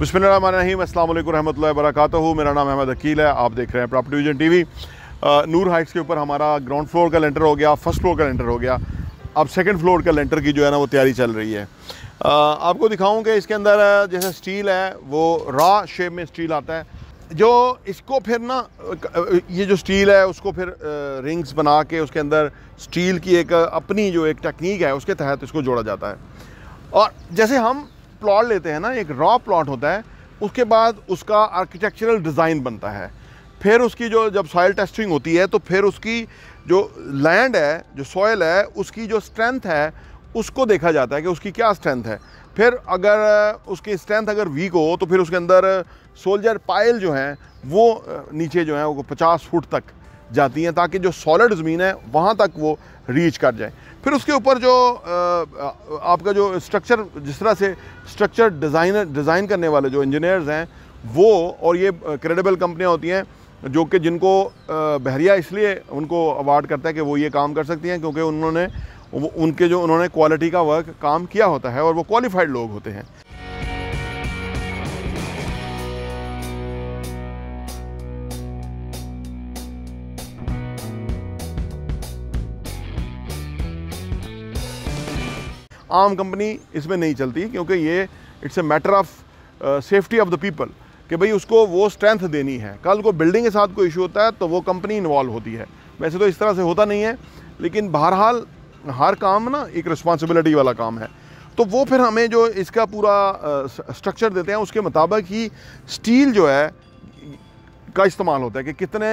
बसमीम अल्लाम रहमतुल्लाहि वरकत मेरा नाम अहमद अकील है आप देख रहे हैं property vision TV Noor heights के ऊपर हमारा ग्राउंड फ्लोर का लेंटर हो गया फर्स्ट फ्लोर का लेंटर हो गया अब सेकंड फ्लोर का लेंटर की जो है ना वो तैयारी चल रही है आ, आपको दिखाऊं कि इसके अंदर जैसे स्टील है वो रॉ शेप में स्टील आता है जो इसको फिर ना ये जो स्टील है उसको फिर रिंग्स बना के उसके अंदर स्टील की एक अपनी जो एक टेक्निक है उसके तहत इसको जोड़ा जाता है और जैसे हम प्लॉट लेते हैं ना एक रॉ प्लॉट होता है उसके बाद उसका आर्किटेक्चरल डिज़ाइन बनता है फिर उसकी जो जब सॉयल टेस्टिंग होती है तो फिर उसकी जो लैंड है जो सॉयल है उसकी जो स्ट्रेंथ है उसको देखा जाता है कि उसकी क्या स्ट्रेंथ है फिर अगर उसकी स्ट्रेंथ अगर वीक हो तो फिर उसके अंदर सोल्जर पायल जो हैं वो नीचे जो हैं वो पचास फुट तक जाती हैं ताकि जो सॉलिड ज़मीन है वहाँ तक वो रीच कर जाए फिर उसके ऊपर जो आपका जो स्ट्रक्चर जिस तरह से स्ट्रक्चर डिज़ाइनर डिज़ाइन करने वाले जो इंजीनियर्स हैं वो और ये क्रेडिबल कंपनियाँ होती हैं जो कि जिनको बहरिया इसलिए उनको अवार्ड करता है कि वो ये काम कर सकती हैं क्योंकि उन्होंने उनके जो उन्होंने क्वालिटी का वर्क काम किया होता है और वो क्वालिफाइड लोग होते हैं आम कंपनी इसमें नहीं चलती क्योंकि ये it's a matter of safety of the people कि भाई उसको वो स्ट्रेंथ देनी है कल को बिल्डिंग के साथ कोई इशू होता है तो वो कंपनी इन्वॉल्व होती है वैसे तो इस तरह से होता नहीं है लेकिन बहरहाल हर काम ना एक रिस्पॉन्सिबिलिटी वाला काम है तो वो फिर हमें जो इसका पूरा स्ट्रक्चर uh, देते हैं उसके मुताबिक ही स्टील जो है का इस्तेमाल होता है कि कितने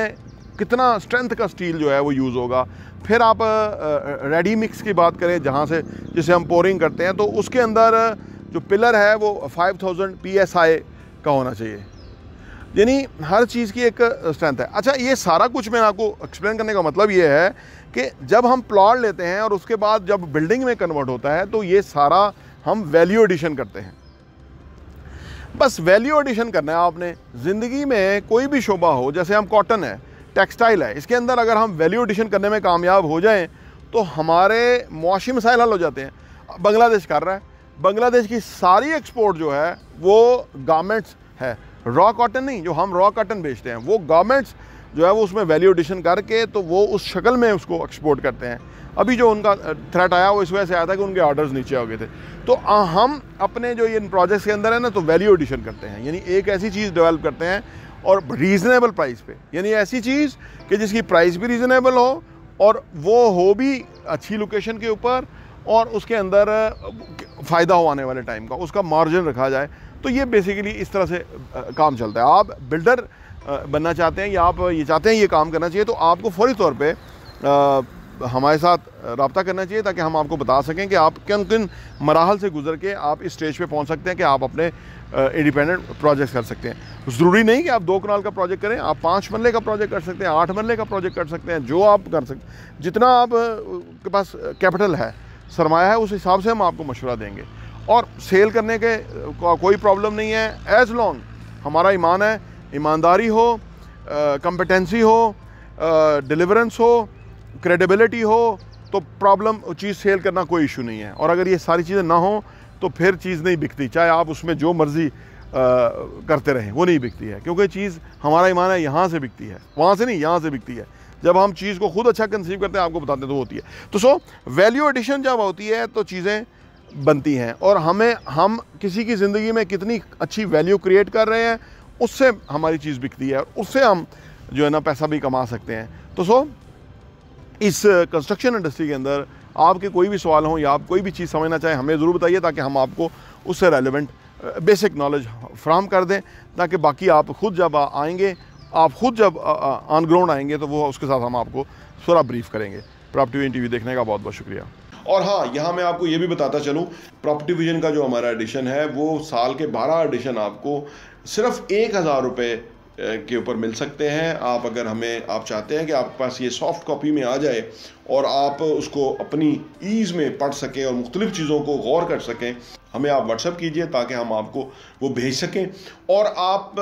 कितना स्ट्रेंथ का स्टील जो है वो यूज़ होगा फिर आप रेडी मिक्स की बात करें जहाँ से जिसे हम पोरिंग करते हैं तो उसके अंदर जो पिलर है वो 5000 थाउजेंड का होना चाहिए यानी हर चीज़ की एक स्ट्रेंथ है अच्छा ये सारा कुछ मैंने आपको एक्सप्लेन करने का मतलब ये है कि जब हम प्लॉट लेते हैं और उसके बाद जब बिल्डिंग में कन्वर्ट होता है तो ये सारा हम वैल्यू एडिशन करते हैं बस वैल्यू एडिशन करना है आपने ज़िंदगी में कोई भी शोभा हो जैसे हम कॉटन है टेक्सटाइल है इसके अंदर अगर हम वैल्यू एडिशन करने में कामयाब हो जाएँ तो हमारे मुआशी मसाइल हल हो जाते हैं बांग्लादेश कर रहा है बांग्लादेश की सारी एक्सपोर्ट जो है वो गारमेंट्स है रॉ कॉटन नहीं जो हम रॉ कॉटन बेचते हैं वो गारमेंट्स जो है वो उसमें वैल्यू एडिशन करके तो वो उस शक्ल में उसको एक्सपोर्ट करते हैं अभी जो उनका थ्रेट आया वो इस वजह से आया था कि उनके ऑर्डर्स नीचे हो गए थे तो हम अपने जो ये इन प्रोजेक्ट्स के अंदर है ना तो वैल्यू एडिशन करते हैं यानी एक ऐसी चीज़ डेवलप करते हैं और रीज़नेबल प्राइस पे यानी ऐसी चीज़ कि जिसकी प्राइस भी रीज़नेबल हो और वो हो भी अच्छी लोकेशन के ऊपर और उसके अंदर फ़ायदा हो आने वाले टाइम का उसका मार्जिन रखा जाए तो ये बेसिकली इस तरह से काम चलता है आप बिल्डर बनना चाहते हैं या आप ये चाहते हैं ये काम करना चाहिए तो आपको फौरी तौर पर हमारे साथ रबता करना चाहिए ताकि हम आपको बता सकें कि आप किन किन मराहल से गुजर के आप इस स्टेज पे पहुंच सकते हैं कि आप अपने इंडिपेंडेंट प्रोजेक्ट कर सकते हैं ज़रूरी नहीं कि आप दो कनाल का प्रोजेक्ट करें आप पाँच मरले का प्रोजेक्ट कर सकते हैं आठ मरले का प्रोजेक्ट कर सकते हैं जो आप कर सकते जितना आप के पास कैपिटल है सरमाया है उस हिसाब से हम आपको मशवरा देंगे और सेल करने के को, कोई प्रॉब्लम नहीं है एज़ लॉन्ग हमारा ईमान है ईमानदारी हो कंपटेंसी हो डिलीवरेंस हो क्रेडिबिलिटी हो तो प्रॉब्लम चीज़ सेल करना कोई इशू नहीं है और अगर ये सारी चीज़ें ना हों तो फिर चीज़ नहीं बिकती चाहे आप उसमें जो मर्ज़ी करते रहें वो नहीं बिकती है क्योंकि चीज़ हमारा ईमान है यहाँ से बिकती है वहाँ से नहीं यहाँ से बिकती है जब हम चीज़ को खुद अच्छा कंसीव करते हैं आपको बताते हैं तो होती है तो सो वैल्यू एडिशन जब होती है तो चीज़ें बनती हैं और हमें हम किसी की ज़िंदगी में कितनी अच्छी वैल्यू क्रिएट कर रहे हैं उससे हमारी चीज़ बिकती है और उससे हम जो है ना पैसा भी कमा सकते हैं तो सो इस कंस्ट्रक्शन इंडस्ट्री के अंदर आपके कोई भी सवाल हो या आप कोई भी चीज़ समझना चाहें हमें ज़रूर बताइए ताकि हम आपको उससे रेलिवेंट बेसिक नॉलेज फ्राहम कर दें ताकि बाकी आप खुद जब आएंगे आप खुद जब ऑन ग्राउंड आएंगे तो वो उसके साथ हम आपको थोड़ा ब्रीफ करेंगे प्रॉपर्टी विजन टीवी देखने का बहुत बहुत शुक्रिया और हाँ यहाँ मैं आपको ये भी बताता चलूँ प्रॉपर्टी विजन का जो हमारा एडिशन है वो साल के बारह एडिशन आपको सिर्फ एक हज़ार रुपये के ऊपर मिल सकते हैं आप अगर हमें आप चाहते हैं कि आपके पास ये सॉफ्ट कॉपी में आ जाए और आप उसको अपनी ईज़ में पढ़ सकें और मुख्तलिफ़ चीज़ों को गौर कर सकें हमें आप व्हाट्सअप कीजिए ताकि हम आपको वो भेज सकें और आप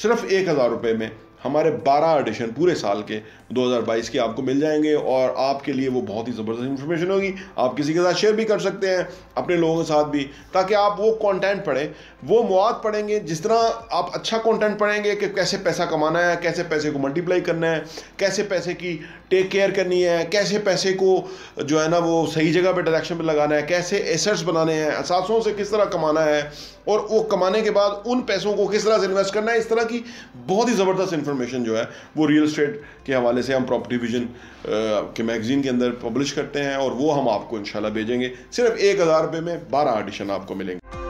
सिर्फ़ एक हज़ार रुपये में हमारे 12 एडिशन पूरे साल के 2022 के आपको मिल जाएंगे और आपके लिए वो बहुत ही ज़बरदस्त इन्फॉर्मेशन होगी आप किसी के साथ शेयर भी कर सकते हैं अपने लोगों के साथ भी ताकि आप वो कंटेंट पढ़ें वो मवाद पढ़ेंगे जिस तरह आप अच्छा कंटेंट पढ़ेंगे कि कैसे पैसा कमाना है कैसे पैसे को मल्टीप्लाई करना है कैसे पैसे की टेक केयर करनी है कैसे पैसे को जो है ना वो सही जगह पर डायरेक्शन पर लगाना है कैसे एसेट्स बनाने हैं असासों से किस तरह कमाना है और वो कमाने के बाद उन पैसों को किस तरह से इन्वेस्ट करना है इस तरह की बहुत ही ज़बरदस्त इन्फॉर्मेशन इन्फॉर्मेशन जो है वो रियल स्टेट के हवाले से हम प्रॉपर्टी विजन के मैगज़ीन के अंदर पब्लिश करते हैं और वो हम आपको इन भेजेंगे सिर्फ एक हज़ार रुपये में बारह एडिशन आपको मिलेंगे